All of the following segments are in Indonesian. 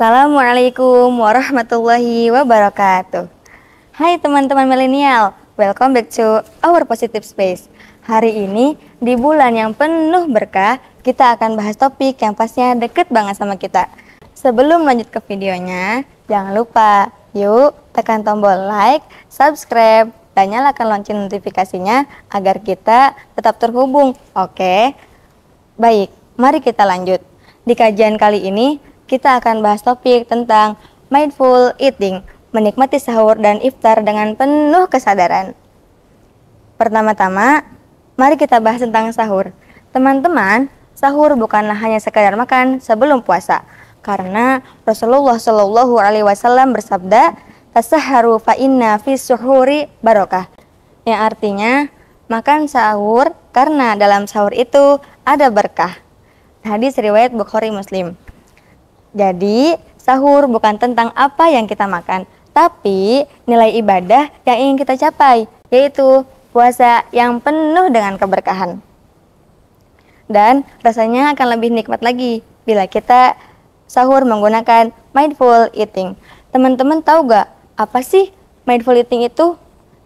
Assalamualaikum warahmatullahi wabarakatuh. Hai teman-teman milenial, welcome back to our positive space. Hari ini di bulan yang penuh berkah, kita akan bahas topik yang pastinya deket banget sama kita. Sebelum lanjut ke videonya, jangan lupa yuk tekan tombol like, subscribe, dan nyalakan lonceng notifikasinya agar kita tetap terhubung. Oke, baik, mari kita lanjut. Di kajian kali ini, kita akan bahas topik tentang mindful eating, menikmati sahur dan iftar dengan penuh kesadaran. Pertama-tama, mari kita bahas tentang sahur. Teman-teman, sahur bukanlah hanya sekadar makan sebelum puasa, karena Rasulullah Shallallahu Alaihi Wasallam bersabda, "Tasaharu fa inna fi suhuri barokah." Yang artinya, makan sahur karena dalam sahur itu ada berkah. Hadis riwayat Bukhari Muslim. Jadi, sahur bukan tentang apa yang kita makan, tapi nilai ibadah yang ingin kita capai, yaitu puasa yang penuh dengan keberkahan. Dan rasanya akan lebih nikmat lagi bila kita sahur menggunakan mindful eating. Teman-teman tahu gak apa sih mindful eating itu?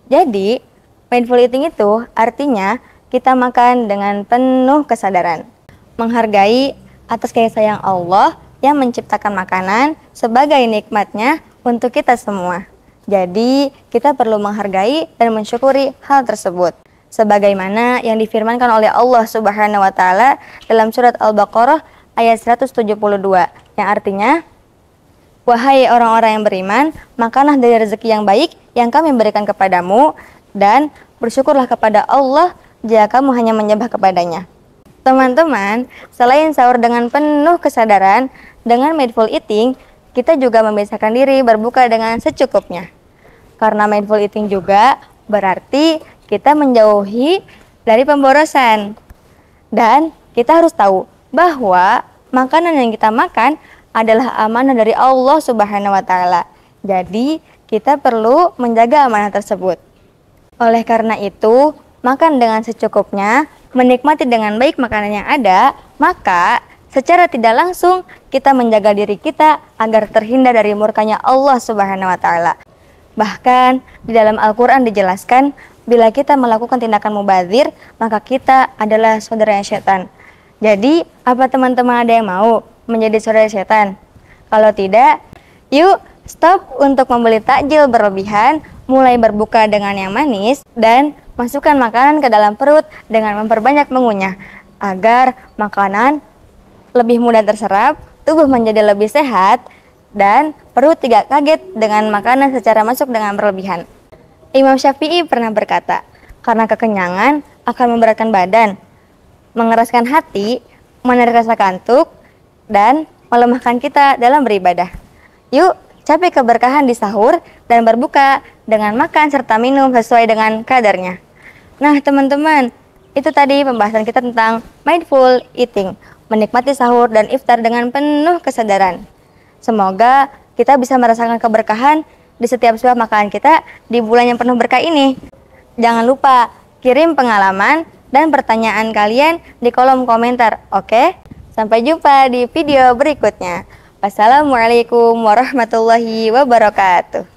Jadi, mindful eating itu artinya kita makan dengan penuh kesadaran, menghargai atas kasih sayang Allah yang menciptakan makanan sebagai nikmatnya untuk kita semua. Jadi, kita perlu menghargai dan mensyukuri hal tersebut. Sebagaimana yang difirmankan oleh Allah Subhanahu wa taala dalam surat Al-Baqarah ayat 172 yang artinya Wahai orang-orang yang beriman, makanlah dari rezeki yang baik yang kami berikan kepadamu dan bersyukurlah kepada Allah jika kamu hanya menyembah kepadanya. Teman-teman, selain sahur dengan penuh kesadaran, dengan mindful eating, kita juga membiasakan diri berbuka dengan secukupnya. Karena mindful eating juga berarti kita menjauhi dari pemborosan. Dan kita harus tahu bahwa makanan yang kita makan adalah amanah dari Allah Subhanahu wa taala. Jadi, kita perlu menjaga amanah tersebut. Oleh karena itu, makan dengan secukupnya, menikmati dengan baik makanan yang ada, maka Secara tidak langsung, kita menjaga diri kita agar terhindar dari murkanya Allah Subhanahu wa taala. Bahkan di dalam Al-Qur'an dijelaskan bila kita melakukan tindakan mubazir, maka kita adalah saudara yang setan. Jadi, apa teman-teman ada yang mau menjadi saudara setan? Kalau tidak, yuk stop untuk membeli takjil berlebihan, mulai berbuka dengan yang manis, dan masukkan makanan ke dalam perut dengan memperbanyak mengunyah agar makanan lebih mudah terserap, tubuh menjadi lebih sehat, dan perut tidak kaget dengan makanan secara masuk dengan berlebihan. Imam Syafi'i pernah berkata, karena kekenyangan akan memberatkan badan, mengeraskan hati, menarik rasa kantuk, dan melemahkan kita dalam beribadah. Yuk, capai keberkahan di sahur dan berbuka dengan makan serta minum sesuai dengan kadarnya. Nah, teman-teman, itu tadi pembahasan kita tentang mindful eating menikmati sahur dan iftar dengan penuh kesadaran. Semoga kita bisa merasakan keberkahan di setiap suap makanan kita di bulan yang penuh berkah ini. Jangan lupa kirim pengalaman dan pertanyaan kalian di kolom komentar, oke? Sampai jumpa di video berikutnya. Wassalamualaikum warahmatullahi wabarakatuh.